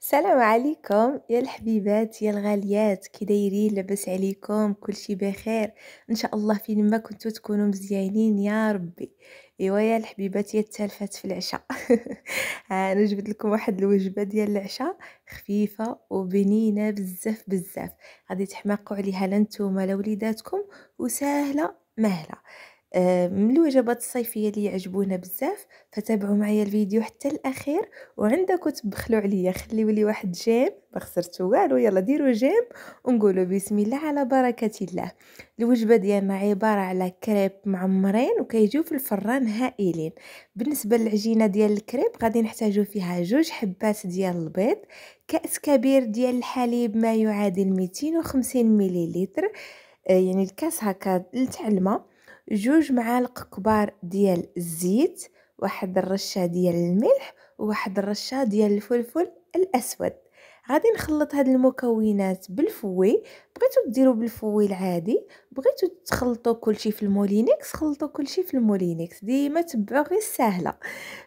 السلام عليكم يا الحبيبات يا الغاليات كي دايرين لاباس عليكم كلشي بخير ان شاء الله فين ما كنتو تكونوا مزيانين يا ربي ايوا يا الحبيبات يا التالفات في العشاء آه، انا جبت لكم واحد الوجبه ديال العشاء خفيفه وبنينه بزاف بزاف غادي تحماقوا عليها لا نتوما لا وليداتكم وسهله مهله آه، من الوجبات الصيفيه اللي يعجبونا بزاف فتابعوا معايا الفيديو حتى الاخير وعندك تبخلوا عليا خليوا لي واحد جيم بخسرتوا والو يلا ديروا جيم ونقولوا بسم الله على بركه الله الوجبه ديالنا عباره على كريب معمرين وكيجيو في الفران هائلين بالنسبه للعجينه ديال الكريب غادي نحتاجو فيها جوج حبات ديال البيض كاس كبير ديال الحليب ما يعادل 250 مليلتر آه، يعني الكاس هكا لتعلمه جوج معالق كبار ديال الزيت واحد الرشه ديال الملح وواحد الرشه ديال الفلفل الاسود غادي نخلط هاد المكونات بالفوي بغيتو ديرو بالفوي العادي بغيتو تخلطوا كلشي في المولينكس خلطوا كلشي في المولينكس ديما تبعوا غير الساهله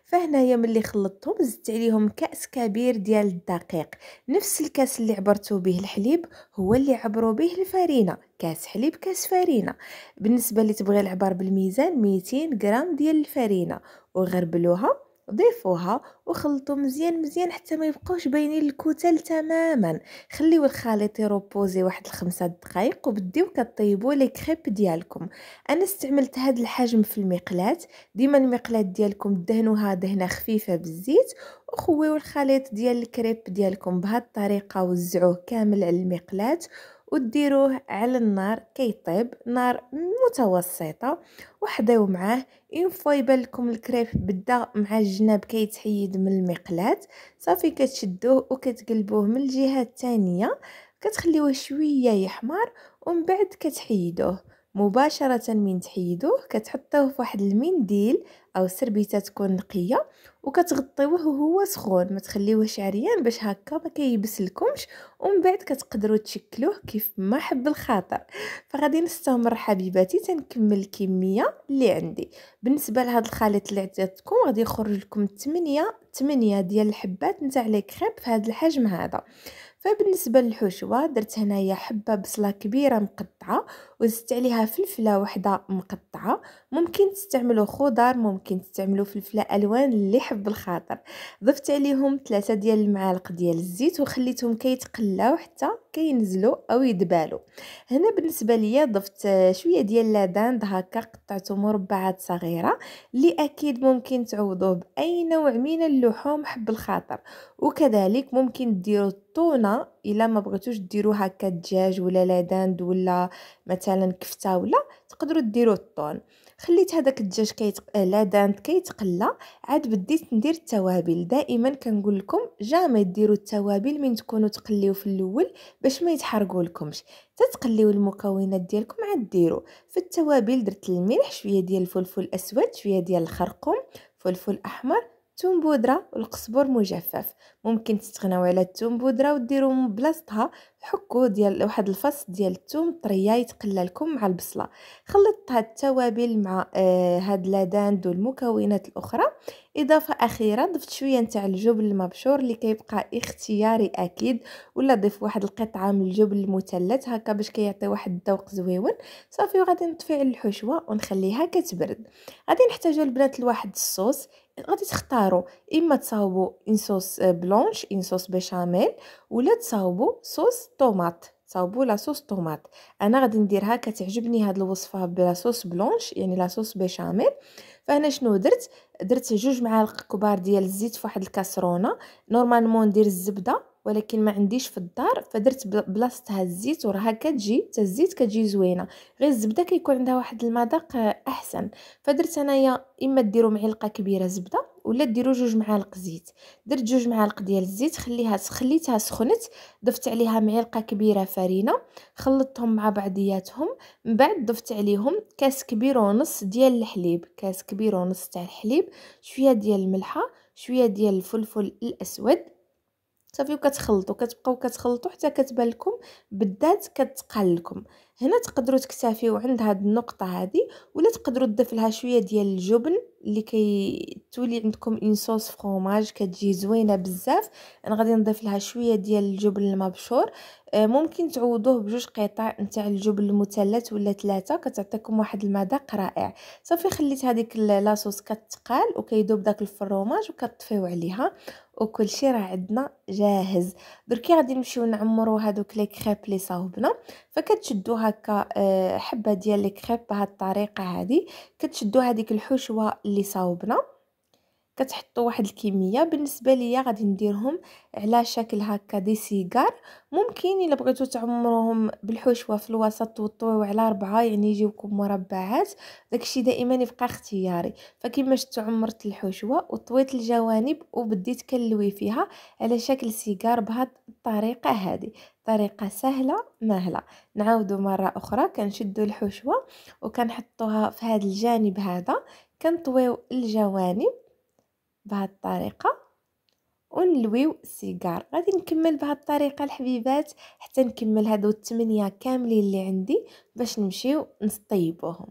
فهنايا ملي خلطتهم زدت عليهم كاس كبير ديال الدقيق نفس الكاس اللي عبرتو به الحليب هو اللي عبروا به الفارينه كاس حليب كاس فارينه بالنسبه اللي تبغي العبار بالميزان 200 غرام ديال الفارينه وغربلوها ضيفوها وخلطوا مزيان مزيان حتى ما يبقوش باينين الكتل تماما خليو الخليط يروبوزي واحد الخمسة دقائق وبديو كطيبوا لي كريب ديالكم انا استعملت هذا الحجم في المقلاة ديما المقلاة ديالكم دهنوها دهنه خفيفه بالزيت وخويو الخليط ديال الكريب ديالكم بهاد الطريقه وزعوه كامل على المقلاة وديروه على النار كيطيب نار متوسطه وحضيو معاه اون فوا يبان لكم الكريب بدا مع الجناب كيتحيد من المقلاه صافي كتشدوه وكتقلبوه من الجهه الثانيه كتخليوه شويه يحمر ومن بعد كتحيدوه مباشرة من تحيدوه كتحطوه فواحد المنديل او سربيته تكون نقيه وكتغطيوه وهو سخون ما تخليوهش عريان باش هكا ما كيبس لكمش ومن بعد كتقدروا تشكلوه كيف ما حب الخاطر فغادي نستمر حبيباتي تنكمل الكميه اللي عندي بالنسبه لهذا الخليط اللي عطيتكم غادي يخرج لكم 8 8 ديال الحبات نتاع لي كريب في هذا الحجم هذا فبالنسبه للحشوه درت هنايا حبه بصله كبيره مقطعه وزدت عليها فلفله وحده مقطعه ممكن تستعملوا خضر ممكن تستعملوا فلفله الوان اللي حب الخاطر ضفت عليهم ثلاثة ديال المعالق ديال الزيت وخليتهم كيتقلاو حتى كينزلوا او يدبالوا هنا بالنسبه ليا ضفت شويه ديال لاداند هكا قطعته مربعات صغيره اللي اكيد ممكن تعوضوه باي نوع من اللحوم حب الخاطر وكذلك ممكن ديروا الطونه الا ما بغيتوش ديروا هكا دجاج ولا لاداند ولا مثلا كفته ولا تقدروا ديروا الطون خليت هذاك الدجاج كيتقلى آه، لا دانت كيتقلى عاد بديت ندير التوابل دائما كنقول لكم جامي ديروا التوابل من تكونوا تقليو في الاول باش ما يتحرقوا لكمش تتقليو المكونات ديالكم عاد ديروا في التوابل درت الملح شويه ديال الفلفل الاسود شويه ديال الخرقوم فلفل احمر ثوم بودره والقزبر مجفف ممكن تستغناو على الثوم بودره وديروا من بلاصتها حكو ديال واحد الفص ديال الثوم طريه يتقلى لكم مع البصله خلطت هاد التوابل مع آه هاد لاداند والمكونات الاخرى اضافه اخيره ضفت شويه نتاع الجبن المبشور اللي كيبقى اختياري اكيد ولا ضيف واحد القطعه من الجبن المثلث هكا باش كيعطي واحد الذوق زويون صافي وغادي نطفي على الحشوه ونخليها كتبرد غادي نحتاجو البنات لواحد الصوص غادي تختاروا اما تصاوبوا آه، ان صوص بلونش ان صوص بشاميل ولا تصاوبوا صوص طوماط تصاوبوا لاصوص طوماط انا غادي نديرها كتعجبني هاد الوصفه بلاصوص بلونش يعني لاصوص بيشاميل فهنا شنو درت درت جوج معالق كبار ديال الزيت في واحد الكاسرونه نورمالمون ندير الزبده ولكن ما عنديش في الدار فدرت بلاصتها الزيت وراها كتجي حتى الزيت كتجي زوينه غير الزبده كيكون عندها واحد المذاق احسن فدرت انايا اما ديروا معلقه كبيره زبده ولا ديروا جوج معالق زيت درت جوج معالق ديال الزيت خليها خليتها سخنت ضفت عليها معلقه كبيره فرينه خلطتهم مع بعضياتهم من بعد ضفت عليهم كاس كبير ونص ديال الحليب كاس كبير ونص تاع الحليب شويه ديال الملحه شويه ديال الفلفل الاسود صافي وكتخلطوا كتبقاو كتخلطوا حتى كتبان لكم بدات كتقال لكم هنا تقدروا تكتفيوا عند هاد النقطه هذه ولا تقدروا تضيف لها شويه ديال الجبن اللي كي تولي عندكم اون صوص فرماج كتجي زوينه بزاف انا غادي نضيف لها شويه ديال الجبن المبشور آه، ممكن تعوضوه بجوج قطع نتاع الجبن المثلث ولا ثلاثه كتعطيكم واحد المذاق رائع صافي خليت هذيك لاصوص كتقال وكيذوب داك الفروماج وكطفيو عليها وكل شيء راه عندنا جاهز دركي غادي نمشيو نعمرو هادوك لي كريب لي صاوبنا فكتشدو هكا آه، حبه ديال لي كريب بهاد الطريقه هادي كتشدو هذيك الحشوه اللي صاوبنا كتحطوا واحد الكميه بالنسبه ليا غادي نديرهم على شكل هكا دي سيجار ممكن الا بغيتو تعمروهم بالحشوه في الوسط وطويو على أربعة يعني يجيوكم مربعات داكشي دائما يبقى اختياري فكما شفتوا عمرت الحشوه وطويت الجوانب وبديت كنلوي فيها على شكل سيجار بهاد الطريقه هذه طريقه سهله مهله نعاودو مره اخرى كنشدو الحشوه وكنحطوها في هذا الجانب هذا كنطويو الجوانب بهاد الطريقه ونلويو السيجار غادي نكمل بهاد الطريقه الحبيبات حتى نكمل هادو الثمانيه كاملين اللي عندي باش نمشيو نطيبوهم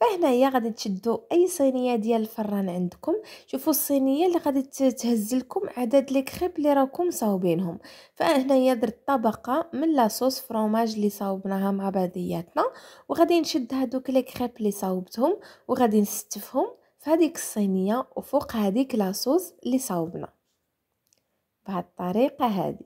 فهنايا غادي تشدو اي صينيه ديال الفران عندكم شوفوا الصينيه اللي غادي تهز لكم عدد لي كريب اللي راكم صاوبينهم فهنايا درت طبقه من لاصوص فروماج اللي صاوبناها مع بعضياتنا وغادي نشد هادوك لي كريب اللي صاوبتهم وغادي نستفهم فهذيك الصينيه وفوق هذيك لاصوص اللي صاوبنا بهاد الطريقه هذه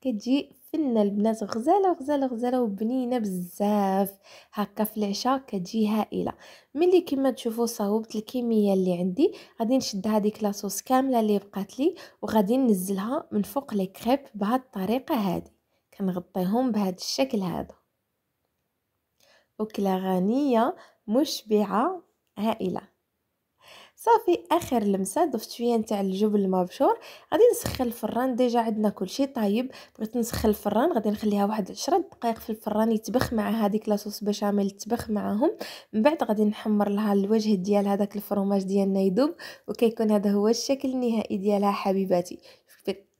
كتجي فنه البنات غزاله غزاله غزاله وبنينه بزاف هكا في العشاء كتجي هائله ملي كما تشوفوا صاوبت الكميه اللي عندي غادي نشد هذيك لاصوص كامله اللي بقات لي وغادي ننزلها من فوق لي كريب بهاد الطريقه هذه كنغطيهم بهاد الشكل هذا وكله غنيه مشبعة هائلة صافي اخر لمسه ضفت شويه نتاع الجبن المبشور غادي نسخن الفران ديجا عندنا كلشي طايب بغيت نسخن الفران غادي نخليها واحد 10 دقائق في الفران يتبخ مع هذيك لاصوص بشاميل تبخ معاهم من بعد غادي نحمر لها الوجه ديال هذاك الفرماج ديالنا يذوب وكيكون هذا هو الشكل النهائي ديالها حبيباتي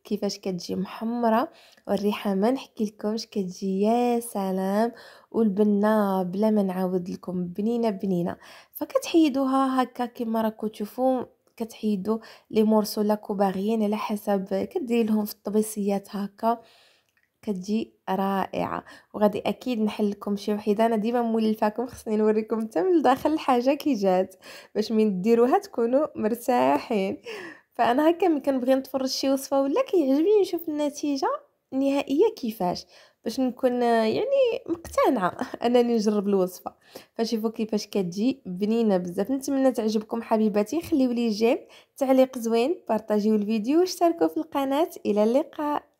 كيفاش كتجي محمره والريحه ما نحكي لكمش كتجي يا سلام والبنه بلا ما نعاود لكم بنينه بنينه فكتحيدوها هكا كما راكم تشوفوا كتحيدوا لي مورسو لا كوباغيين على حسب كدير لهم في الطبيسيات هكا كتجي رائعه وغادي اكيد نحل لكم شي وحده انا ديما مولفاكم خصني نوريكم حتى من الداخل الحاجه كي جات باش من ديروها تكونوا مرتاحين فانا هكا ملي كنبغي نتفرج شي وصفه ولا كيعجبني نشوف النتيجه النهائيه كيفاش باش نكون يعني مقتنعه انني نجرب الوصفه فشوفوا كيفاش كتجي بنينه بزاف نتمنى تعجبكم حبيباتي خليو لي جيم تعليق زوين بارطاجيو الفيديو واشتركوا في القناه الى اللقاء